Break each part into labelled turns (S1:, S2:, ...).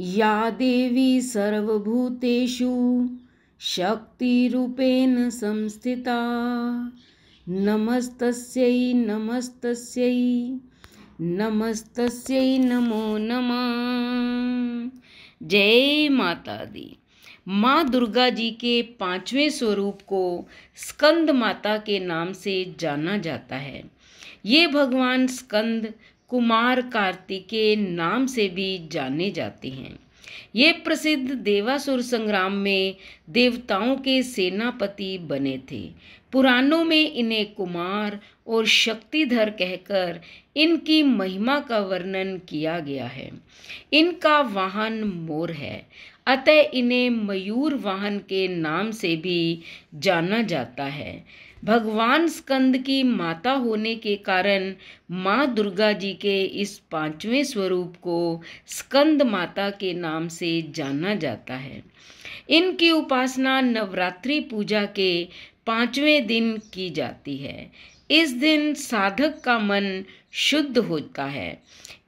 S1: या देवी सर्वभूतेषु शक्तिरूपेण संस्थिता नमस्तस्यै नमस्तस्यै नमस्तस्यै नमो नमः जय माता दी माँ दुर्गा जी के पांचवें स्वरूप को स्कंद माता के नाम से जाना जाता है ये भगवान स्कंद कुमार कार्तिकेय नाम से भी जाने जाते हैं ये प्रसिद्ध देवासुर संग्राम में देवताओं के सेनापति बने थे पुराणों में इन्हें कुमार और शक्तिधर कहकर इनकी महिमा का वर्णन किया गया है इनका वाहन मोर है अतः इन्हें मयूर वाहन के नाम से भी जाना जाता है भगवान स्कंद की माता होने के कारण माँ दुर्गा जी के इस पांचवें स्वरूप को स्कंद माता के नाम से जाना जाता है इनकी उपासना नवरात्रि पूजा के पांचवें दिन की जाती है इस दिन साधक का मन शुद्ध होता है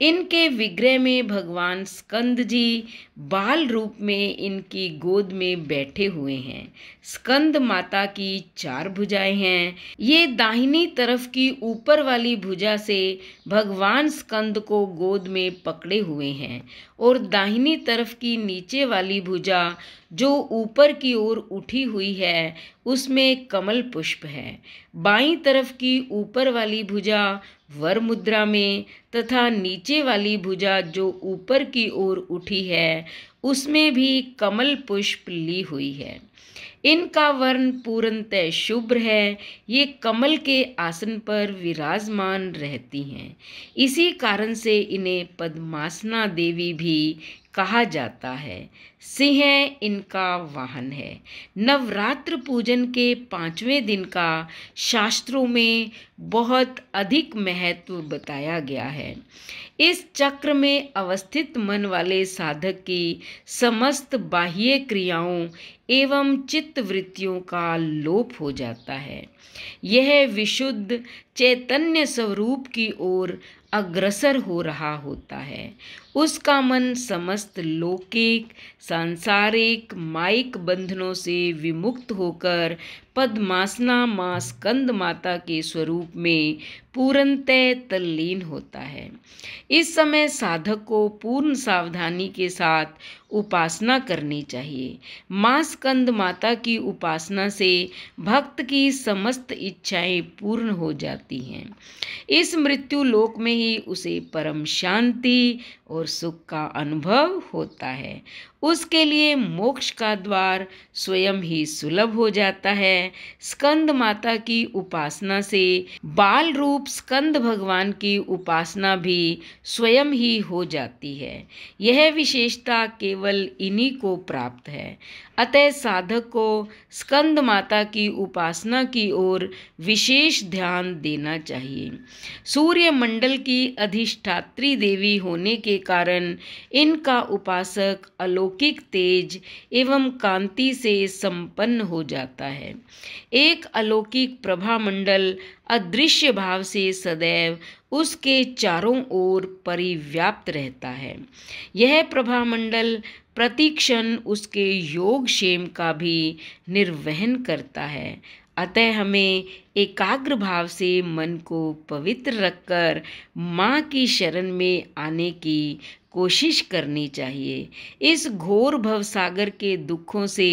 S1: इनके विग्रह में भगवान स्कंद जी बाल रूप में इनकी गोद में बैठे हुए हैं स्कंद माता की चार भुजाएं हैं ये दाहिनी तरफ की ऊपर वाली भुजा से भगवान स्कंद को गोद में पकड़े हुए हैं और दाहिनी तरफ की नीचे वाली भुजा जो ऊपर की ओर उठी हुई है उसमें कमल पुष्प है बाईं तरफ की ऊपर वाली भुजा वर मुद्रा में तथा नीचे वाली भुजा जो ऊपर की ओर उठी है उसमें भी कमल पुष्प ली हुई है इनका वर्ण पूर्णतः शुभ्र है ये कमल के आसन पर विराजमान रहती हैं इसी कारण से इन्हें पद्मासना देवी भी कहा जाता है सिंह इनका वाहन है नवरात्र पूजन के पांचवें दिन का शास्त्रों में बहुत अधिक महत्व बताया गया है है इस चक्र में अवस्थित मन वाले साधक की समस्त बाह्य क्रियाओं एवं चित्त वृत्तियों का लोप हो जाता है यह विशुद्ध चैतन्य स्वरूप की ओर अग्रसर हो रहा होता है उसका मन समस्त लौकिक सांसारिक माइक बंधनों से विमुक्त होकर पद्मासना माँ स्कंद माता के स्वरूप में पूर्णतः तल्लीन होता है इस समय साधक को पूर्ण सावधानी के साथ उपासना करनी चाहिए मांस स्कंद माता की उपासना से भक्त की समस्त इच्छाएं पूर्ण हो जाती हैं इस मृत्यु लोक में ही उसे परम शांति और सुख का अनुभव होता है उसके लिए मोक्ष का द्वार स्वयं ही सुलभ हो जाता है स्कंद माता की उपासना से बाल रूप स्कंद भगवान की उपासना भी स्वयं ही हो जाती है यह विशेषता केवल इन्हीं को प्राप्त है अतः साधक को स्कंद माता की उपासना की ओर विशेष ध्यान देना चाहिए सूर्य मंडल की अधिष्ठात्री देवी होने के कारण इनका उपासक अलौकिक तेज एवं कांति से संपन्न हो जाता है एक अलौकिक प्रभा मंडल अदृश्य भाव से सदैव उसके चारों ओर परिव्याप्त रहता है यह प्रभामंडल प्रतिक्षण उसके योग क्षेम का भी निर्वहन करता है अतः हमें एकाग्र भाव से मन को पवित्र रखकर माँ की शरण में आने की कोशिश करनी चाहिए इस घोर भवसागर के दुखों से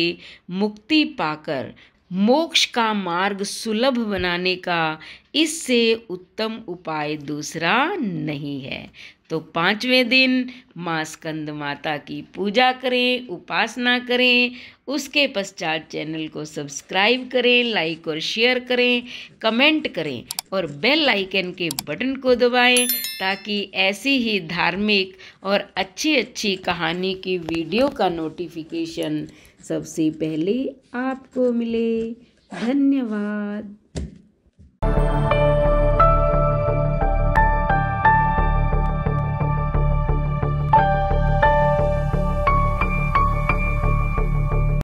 S1: मुक्ति पाकर मोक्ष का मार्ग सुलभ बनाने का इससे उत्तम उपाय दूसरा नहीं है तो पांचवें दिन माँ स्कंद माता की पूजा करें उपासना करें उसके पश्चात चैनल को सब्सक्राइब करें लाइक और शेयर करें कमेंट करें और बेल आइकन के बटन को दबाएं ताकि ऐसी ही धार्मिक और अच्छी अच्छी कहानी की वीडियो का नोटिफिकेशन सबसे पहले आपको मिले धन्यवाद